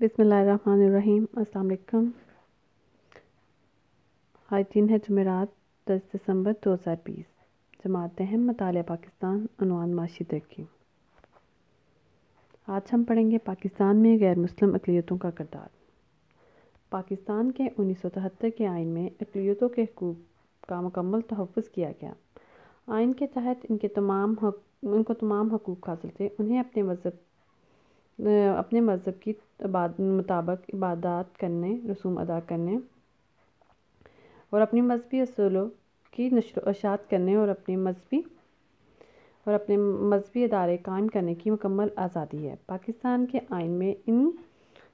बिसमीम अल्लाम आज दिन है जमेरात दस दिसंबर दो हज़ार बीस जमात अहम मताल पाकिस्तान अनवान माशी तरक्की आज हम पढ़ेंगे पाकिस्तान में गैर मुस्लिम अकलीतों का करदार पाकिस्तान के उन्नीस सौ तिहत्तर के आइन में अकलीतों के हकूक का मुकम्मल तहफ़ किया गया आइन के तहत इनके तमाम हक उनको तमाम हकूक़ हासिल थे उन्हें अपने मज़हब अपने मज़हब की मुताबक इबादत करने रसूम अदा करने और अपने मजहबी असूलों की अशात करने और अपने मजहबी और अपने मजहबी अदारे कायम करने की मुकम्मल आज़ादी है पाकिस्तान के आइन में इन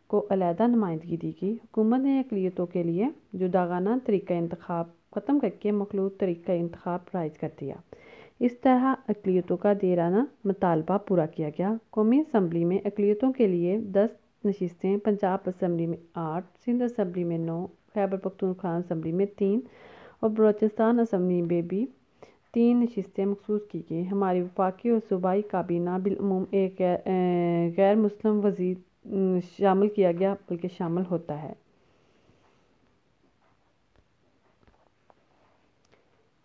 को अलहदा नुमाइंदगी दी गई हुकूमत ने अकलीतों के लिए जुदागाना तरीक़ा इंतखब ख़त्म करके मखलूत तरीक़ा इंतखा राइज कर दिया इस तरह अकलीतों का देराना मतालबा पूरा किया गया कौमी असम्बली में अकलीतों के लिए दस नशस्तें पंजाब असम्बली में आठ सिंध असम्बली में नौ खैबर पखतूनखान असम्बली में तीन और बलोचिस्तान असम्बली में भी तीन नशस्तें मखसूस की गई हमारी वफाकी और सूबाई काबीना बिलूम एक गैर मुस्लिम वजीर शामिल किया गया बल्कि शामिल होता है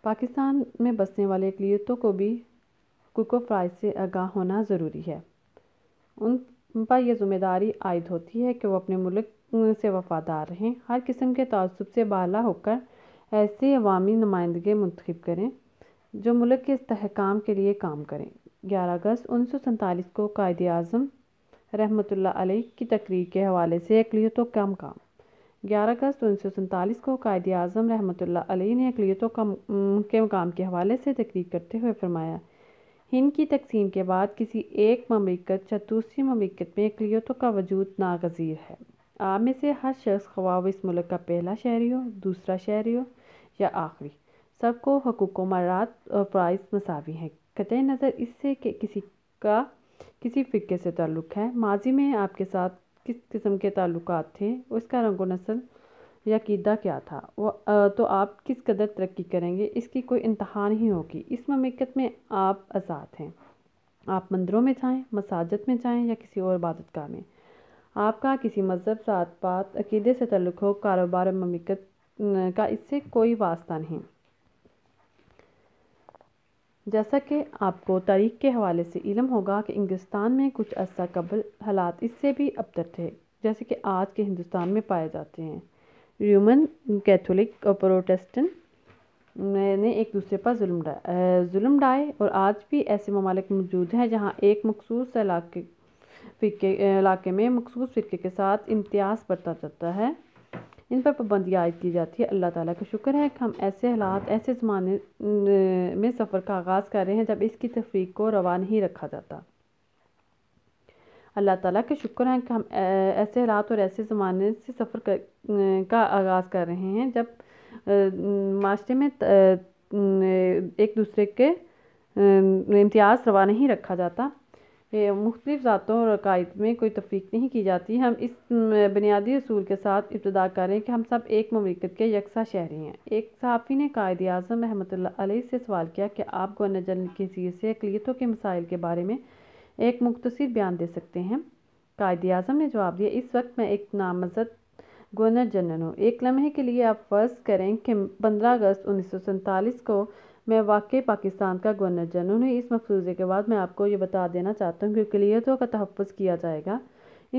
पाकिस्तान में बसने वाले अकलीतों को भी कुको फ्राइज से आगाह होना ज़रूरी है उन पर यह जिम्मेदारी आयद होती है कि वो अपने मुल्क से वफादार रहें हर किस्म के तसब से बाला होकर ऐसे अवामी नुमाइंदगी मंतखब करें जो मुल्क के इसकाम के लिए काम करें ग्यारह अगस्त उन्नीस सौ सैंतालीस को कायद अजम रहमत की तकरीर के हवाले से अकलीतों का काम ग्यारह अगस्त उन्नीस को कायद अजम रहमत अली ने अकलीतों का के मकाम के हवाले से तकरीर करते हुए फरमाया हिंद की तकसीम के बाद किसी एक ममलिकत या दूसरी ममलिकत में अकलीतों का वजूद नागजीर है आप में से हर शख्स खवाब इस मुल्क का पहला शहरी हो दूसरा शहरी हो या आखिरी सबको हकूक मारात और प्राइस मसावी हैं कत नज़र इससे कि किसी का किसी फ़िक्के से ताल्लुक़ है माजी में आपके साथ किस किस्म के ताल्लुक थे उसका रंगो नसल या कीदा क्या था आ, तो आप किस कदर तरक्की करेंगे इसकी कोई इंतहा नहीं होगी इस ममिकत में आप आज़ाद हैं आप मंदिरों में जाएं मसाजत में जाएं या किसी और इबादतगाह में आपका किसी मज़हब सात पात अकीदे से तल्लु हो कारोबार ममिकत का इससे कोई वास्ता नहीं जैसा कि आपको तारीख के हवाले से इलम होगा कि इंग्लिस्तान में कुछ अर्सा कबल हालात इससे भी अबतर थे जैसे कि आज के हिंदुस्तान में पाए जाते हैं रोमन कैथोलिक और प्रोटेस्टेंट ने एक दूसरे पर जुल्म जुल्म डाए और आज भी ऐसे ममालिक मौजूद हैं जहाँ एक मखसूस इलाके फिरके इलाके में मखसूस फ़िके के साथ इम्तियाज़ बरता जाता है इन पर पाबंदी आयद की जाती है अल्लाह ताला का शुक्र है कि हम ऐसे हालात ऐसे ज़माने में सफ़र का आगाज़ कर रहे हैं जब इसकी तफरीक को रवा नहीं रखा जाता अल्लाह ताला के शुक्र हैं कि हम ऐसे हालात और ऐसे ज़माने से सफ़र कर, का आगाज़ कर रहे हैं जब माशरे में एक दूसरे के इम्तियाज़ रवा नहीं रखा जाता मुख्तफ ज़ातों और अकायद में कोई तफरीक नहीं की जाती हम इस बुनियादी असूल के साथ इब्तदा करें कि हम सब एक ममलिकत के यकसा शहरी हैं एक सहाफ़ी ने कायद अजम रहमत से सवाल किया कि आप गवर्नर जनरल की हैसियत से अकलीतों के मसाइल के बारे में एक मुख्तर बयान दे सकते हैं कायद अजम ने जवाब दिया इस वक्त मैं एक नामजद गवर्नर जनरल हूँ एक लम्हे के लिए आप फर्ज करें कि पंद्रह अगस्त उन्नीस सौ सैंतालीस को मैं वाकई पाकिस्तान का गवर्नर जनरल हूँ इस मफरूज़े के बाद मैं आपको ये बता देना चाहता हूँ कि अकलीतों का तहफ़ किया जाएगा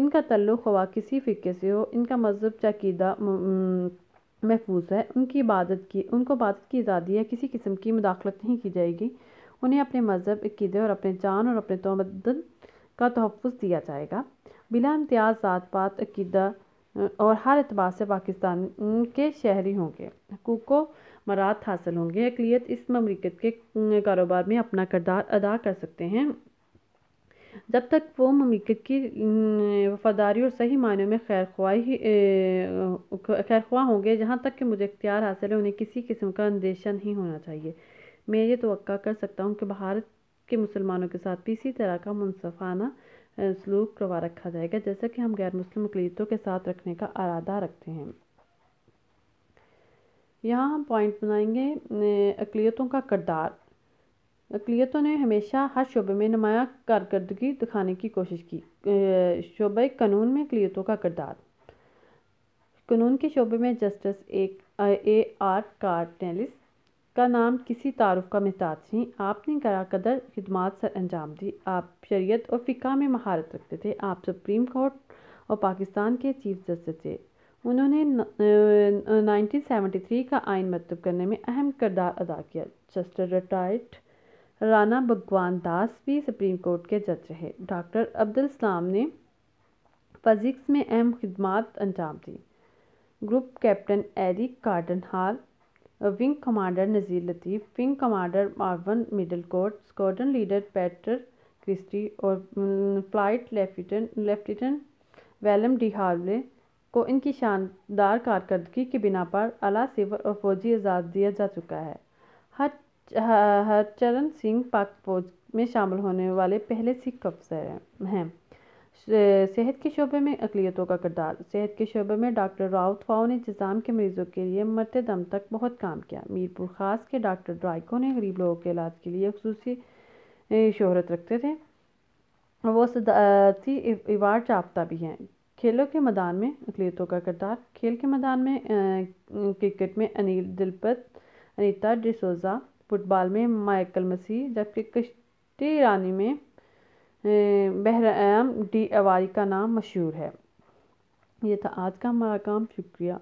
इनका तल्लु खवा किसी फ़िके से हो इनका मजहब चकीदा महफूज है उनकी इबादत की उनको इबादत की आज़ादी है किसी किस्म की मुदाखलत नहीं की जाएगी उन्हें अपने मजहब अकीदे और अपने जान और अपने तमदन का तहफ़ दिया जाएगा बिला इम्तियाज़ ज़ात पात अकीदा और हर एतबार से पाकिस्तान के शहरी होंगे हकूक़ व मराद हासिल होंगे अकलीत इस ममलिकत के कारोबार में अपना करदार अदा कर सकते हैं जब तक वो ममलिकत की वफादारी और सही मायनों में खैर ख्वाही खैर ख्वाह होंगे जहाँ तक कि मुझे इख्तियार हासिल है उन्हें किसी किस्म का अंदेशा नहीं होना चाहिए मैं ये तो कर सकता हूँ कि भारत के मुसलमानों के साथ भी इसी तरह का मुनफाना सलूक करवा रखा जाएगा जैसे कि हम गैर मुस्लिम अकलीतों के साथ रखने का अरादा रखते हैं यहाँ हम पॉइंट बनाएंगे अकलीतों का करदार अकलीतों ने हमेशा हर शोबे में नुमाया कारकर्दगी दिखाने की कोशिश की शोबे कानून में अकलीतों का किरदार कानून के शोबे में जस्टिस एक ए आर कार्टेलिस का नाम किसी तारफ़ का मेहताज नहीं आपने करा कदर खिदमत सर अंजाम दी आप शरीत और फ़िका में महारत रखते थे आप सुप्रीम कोर्ट और पाकिस्तान के चीफ जस्टिस थे उन्होंने नाइनटीन सेवेंटी थ्री का आइन मरतब करने में अहम करदार अदा किया जस्टिस रिटायर्ड राना भगवान दास भी सुप्रीम कोर्ट के जज रहे डॉक्टर अब्दुल सलाम ने फ़िज़िक्स में अहम खिदमत अंजाम दी group captain Eric Gordon Hall wing commander Nazir Latif wing commander Mervyn Middlecoat squadron leader Peter Christy और flight lieutenant William D Harvey को इनकी शानदार कारकर्दगी के बिना पर अला सिवर और फौजी एजाज दिया जा चुका है हर हरचरण सिंह पाक फौज में शामिल होने वाले पहले सिख अफसर हैं सेहत के शोबे में अकलीतों का किरदार सेहत के शोबे में डॉक्टर राउत फाओ ने इंतज़ाम के मरीज़ों के लिए मरते दम तक बहुत काम किया मीरपुर ख़ास के डॉक्टर ड्राइको ने गरीब लोगों के इलाज के लिए खसूस शहरत रखते थे वो सदारती इवार्ड याफ्ता भी हैं खेलों के मैदान में अकलीतों का किरदार खेल के मैदान में क्रिकेट में अनिल दिलपत अनीता डिसोजा फुटबॉल में माइकल मसीह जबकि कश्ती रानी में बहराम डी अवारी का नाम मशहूर है ये था आज का हमारा काम शुक्रिया